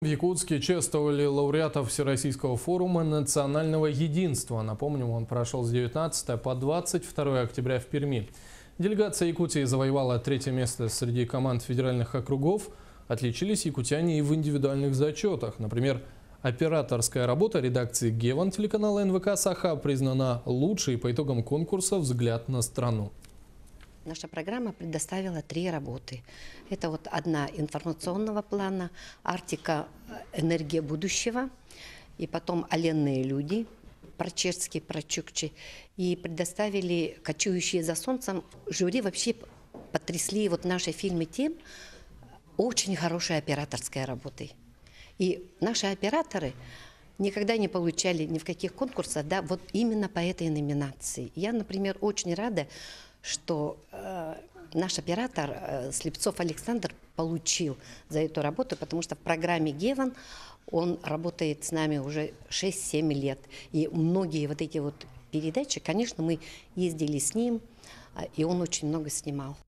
В Якутске чествовали лауреатов Всероссийского форума национального единства. Напомним, он прошел с 19 по 22 октября в Перми. Делегация Якутии завоевала третье место среди команд федеральных округов. Отличились якутяне и в индивидуальных зачетах. Например, операторская работа редакции Геван телеканала НВК «Саха» признана лучшей по итогам конкурса «Взгляд на страну» наша программа предоставила три работы. Это вот одна информационного плана, Арктика э, «Энергия будущего», и потом «Оленные люди», про Черский, про Чукчи, и предоставили «Кочующие за солнцем». Жюри вообще потрясли вот наши фильмы тем, очень хорошей операторской работой. И наши операторы никогда не получали ни в каких конкурсах, да, вот именно по этой номинации. Я, например, очень рада, что наш оператор э, Слепцов Александр получил за эту работу, потому что в программе «Геван» он работает с нами уже 6-7 лет. И многие вот эти вот передачи, конечно, мы ездили с ним, а, и он очень много снимал.